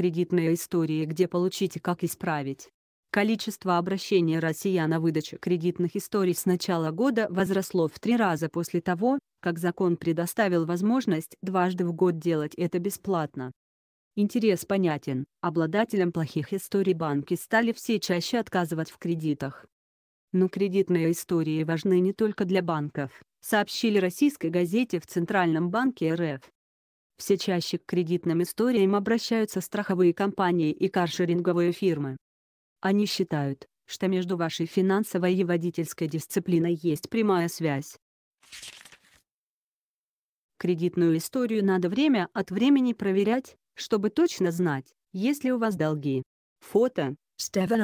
кредитной истории, где получить и как исправить. Количество обращений россиян на выдачу кредитных историй с начала года возросло в три раза после того, как закон предоставил возможность дважды в год делать это бесплатно. Интерес понятен, обладателям плохих историй банки стали все чаще отказывать в кредитах. Но кредитные истории важны не только для банков, сообщили российской газете в Центральном банке РФ. Все чаще к кредитным историям обращаются страховые компании и каршеринговые фирмы. Они считают, что между вашей финансовой и водительской дисциплиной есть прямая связь. Кредитную историю надо время от времени проверять, чтобы точно знать, есть ли у вас долги. Фото. Стефан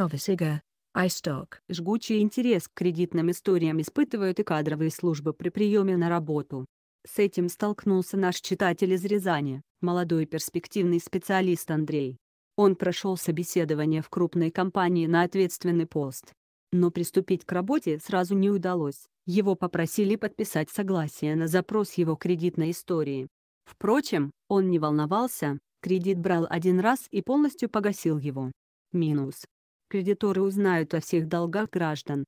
iStock. Жгучий интерес к кредитным историям испытывают и кадровые службы при приеме на работу. С этим столкнулся наш читатель из Рязани, молодой перспективный специалист Андрей. Он прошел собеседование в крупной компании на ответственный пост. Но приступить к работе сразу не удалось. Его попросили подписать согласие на запрос его кредитной истории. Впрочем, он не волновался, кредит брал один раз и полностью погасил его. Минус. Кредиторы узнают о всех долгах граждан,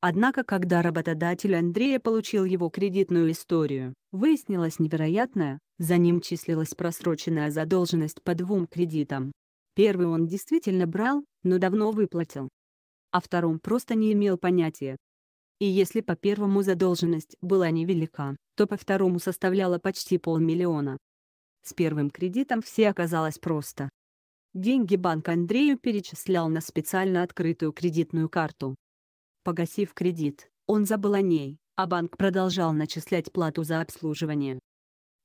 Однако, когда работодатель Андрея получил его кредитную историю, выяснилось невероятное, за ним числилась просроченная задолженность по двум кредитам. Первый он действительно брал, но давно выплатил. О а втором просто не имел понятия. И если по первому задолженность была невелика, то по второму составляла почти полмиллиона. С первым кредитом все оказалось просто. Деньги банк Андрею перечислял на специально открытую кредитную карту, погасив кредит. Он забыл о ней, а банк продолжал начислять плату за обслуживание.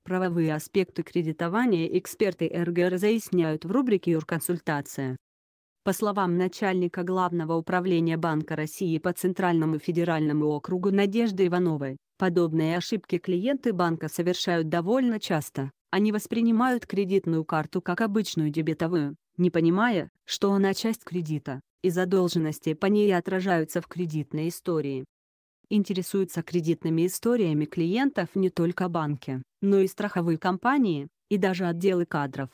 Правовые аспекты кредитования эксперты РГР заясняют в рубрике «Юрконсультация». По словам начальника Главного управления Банка России по Центральному федеральному округу Надежды Ивановой, подобные ошибки клиенты банка совершают довольно часто. Они воспринимают кредитную карту как обычную дебетовую, не понимая, что она часть кредита, и задолженности по ней отражаются в кредитной истории. Интересуются кредитными историями клиентов не только банки, но и страховые компании, и даже отделы кадров.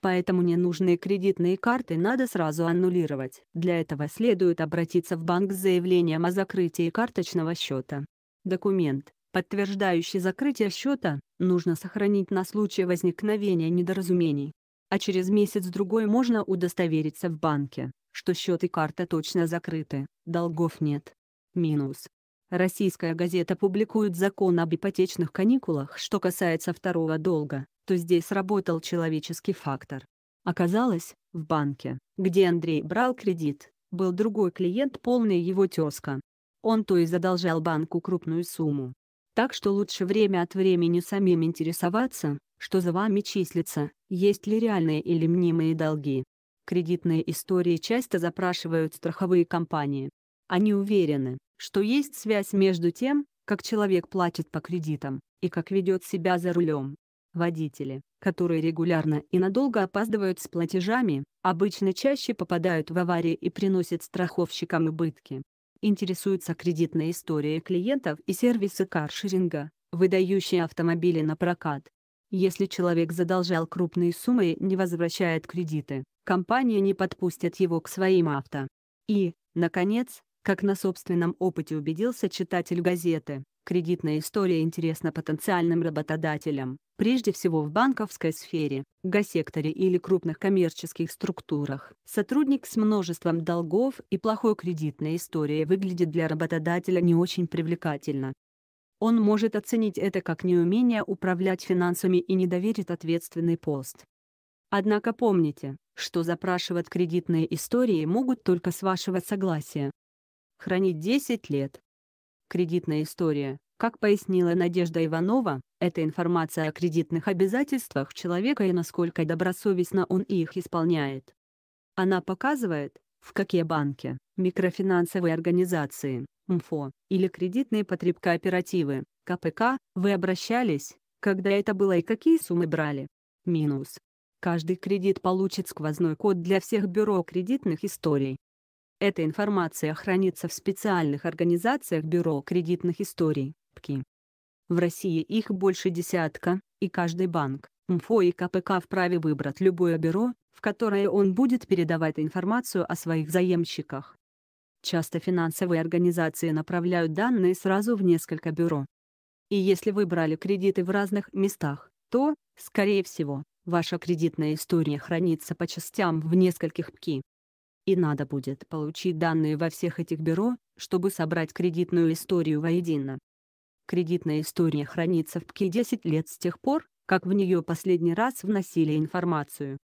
Поэтому ненужные кредитные карты надо сразу аннулировать. Для этого следует обратиться в банк с заявлением о закрытии карточного счета. Документ, подтверждающий закрытие счета, нужно сохранить на случай возникновения недоразумений. А через месяц-другой можно удостовериться в банке, что счет и карта точно закрыты, долгов нет. Минус. Российская газета публикует закон об ипотечных каникулах. Что касается второго долга, то здесь работал человеческий фактор. Оказалось, в банке, где Андрей брал кредит, был другой клиент полная его тезка. Он то и задолжал банку крупную сумму. Так что лучше время от времени самим интересоваться, что за вами числится, есть ли реальные или мнимые долги. Кредитные истории часто запрашивают страховые компании. Они уверены, что есть связь между тем, как человек платит по кредитам, и как ведет себя за рулем. Водители, которые регулярно и надолго опаздывают с платежами, обычно чаще попадают в аварии и приносят страховщикам убытки. Интересуются кредитные истории клиентов и сервисы каршеринга, выдающие автомобили на прокат. Если человек задолжал крупные суммы и не возвращает кредиты, компания не подпустит его к своим авто. И, наконец, как на собственном опыте убедился читатель газеты, кредитная история интересна потенциальным работодателям, прежде всего в банковской сфере, госсекторе или крупных коммерческих структурах. Сотрудник с множеством долгов и плохой кредитной историей выглядит для работодателя не очень привлекательно. Он может оценить это как неумение управлять финансами и не доверит ответственный пост. Однако помните, что запрашивать кредитные истории могут только с вашего согласия. Хранить 10 лет. Кредитная история, как пояснила Надежда Иванова, это информация о кредитных обязательствах человека и насколько добросовестно он их исполняет. Она показывает, в какие банки, микрофинансовые организации, МФО, или кредитные потребкооперативы, КПК, вы обращались, когда это было и какие суммы брали. Минус. Каждый кредит получит сквозной код для всех бюро кредитных историй. Эта информация хранится в специальных организациях Бюро кредитных историй, ПКИ. В России их больше десятка, и каждый банк, МФО и КПК вправе выбрать любое бюро, в которое он будет передавать информацию о своих заемщиках. Часто финансовые организации направляют данные сразу в несколько бюро. И если вы брали кредиты в разных местах, то, скорее всего, ваша кредитная история хранится по частям в нескольких ПКИ. И надо будет получить данные во всех этих бюро, чтобы собрать кредитную историю воедино. Кредитная история хранится в ПКИ 10 лет с тех пор, как в нее последний раз вносили информацию.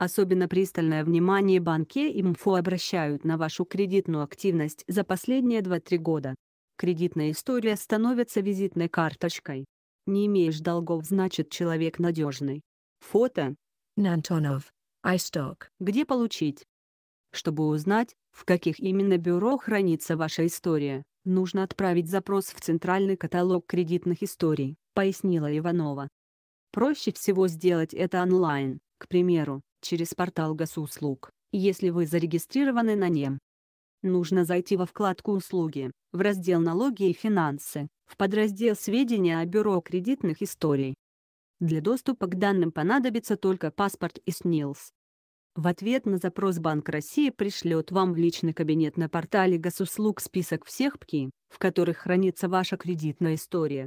Особенно пристальное внимание банке и МФО обращают на вашу кредитную активность за последние 2-3 года. Кредитная история становится визитной карточкой. Не имеешь долгов значит человек надежный. Фото. Нантонов. Айсток Где получить? Чтобы узнать, в каких именно бюро хранится ваша история, нужно отправить запрос в Центральный каталог кредитных историй, пояснила Иванова. Проще всего сделать это онлайн, к примеру, через портал госуслуг, если вы зарегистрированы на нем. Нужно зайти во вкладку «Услуги», в раздел «Налоги и финансы», в подраздел «Сведения о бюро кредитных историй». Для доступа к данным понадобится только паспорт и СНИЛС. В ответ на запрос Банк России пришлет вам в личный кабинет на портале Госуслуг список всех ПКИ, в которых хранится ваша кредитная история.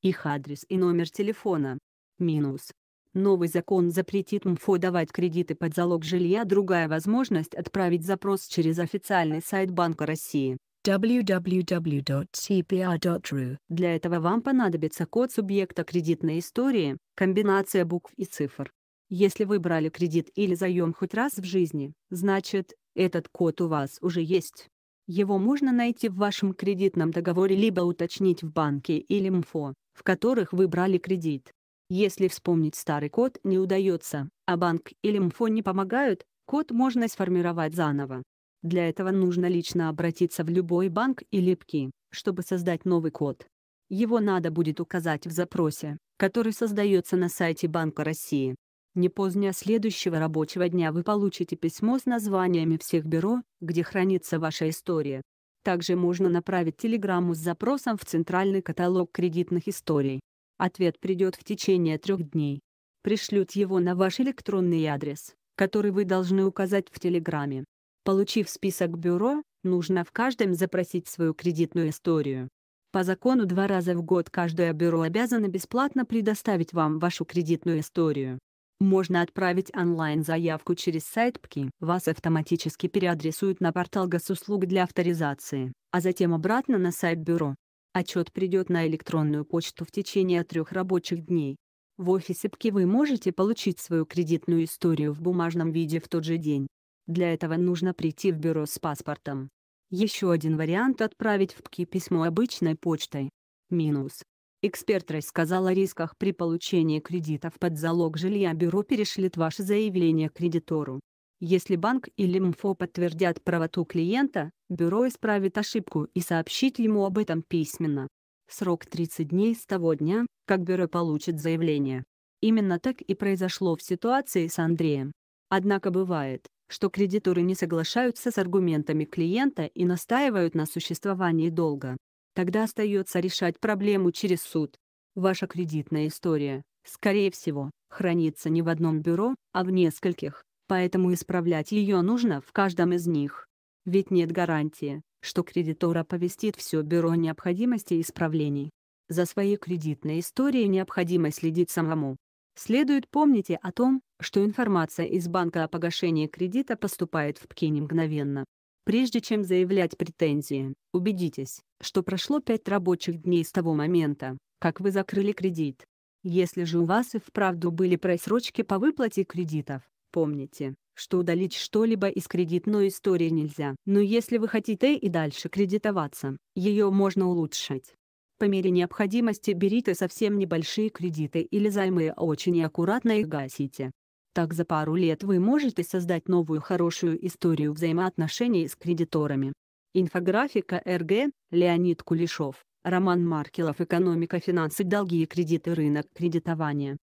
Их адрес и номер телефона. Минус. Новый закон запретит МФО давать кредиты под залог жилья. Другая возможность – отправить запрос через официальный сайт Банка России www.cpr.ru. Для этого вам понадобится код субъекта кредитной истории, комбинация букв и цифр. Если вы брали кредит или заем хоть раз в жизни, значит, этот код у вас уже есть. Его можно найти в вашем кредитном договоре либо уточнить в банке или МФО, в которых вы брали кредит. Если вспомнить старый код не удается, а банк или мфо не помогают, код можно сформировать заново. Для этого нужно лично обратиться в любой банк или ПКИ, чтобы создать новый код. Его надо будет указать в запросе, который создается на сайте Банка России. Не позднее следующего рабочего дня вы получите письмо с названиями всех бюро, где хранится ваша история. Также можно направить телеграмму с запросом в центральный каталог кредитных историй. Ответ придет в течение трех дней. Пришлют его на ваш электронный адрес, который вы должны указать в Телеграме. Получив список бюро, нужно в каждом запросить свою кредитную историю. По закону два раза в год каждое бюро обязано бесплатно предоставить вам вашу кредитную историю. Можно отправить онлайн-заявку через сайт ПКИ. Вас автоматически переадресуют на портал госуслуг для авторизации, а затем обратно на сайт бюро. Отчет придет на электронную почту в течение трех рабочих дней. В офисе ПКИ вы можете получить свою кредитную историю в бумажном виде в тот же день. Для этого нужно прийти в бюро с паспортом. Еще один вариант – отправить в ПКИ письмо обычной почтой. Минус. Эксперт рассказал о рисках при получении кредитов под залог жилья бюро перешлет ваше заявление кредитору. Если банк или МФО подтвердят правоту клиента, Бюро исправит ошибку и сообщит ему об этом письменно. Срок 30 дней с того дня, как бюро получит заявление. Именно так и произошло в ситуации с Андреем. Однако бывает, что кредиторы не соглашаются с аргументами клиента и настаивают на существовании долга. Тогда остается решать проблему через суд. Ваша кредитная история, скорее всего, хранится не в одном бюро, а в нескольких, поэтому исправлять ее нужно в каждом из них ведь нет гарантии, что кредитор оповестит все бюро необходимости исправлений. За своей кредитной историей необходимо следить самому. Следует помнить о том, что информация из банка о погашении кредита поступает в ПКИ мгновенно. Прежде чем заявлять претензии, убедитесь, что прошло 5 рабочих дней с того момента, как вы закрыли кредит. Если же у вас и вправду были просрочки по выплате кредитов, помните, что удалить что-либо из кредитной истории нельзя. Но если вы хотите и дальше кредитоваться, ее можно улучшить. По мере необходимости берите совсем небольшие кредиты или займы и очень аккуратно их гасите. Так за пару лет вы можете создать новую хорошую историю взаимоотношений с кредиторами. Инфографика РГ, Леонид Кулешов, Роман Маркелов «Экономика, финансы, долги и кредиты, рынок кредитования».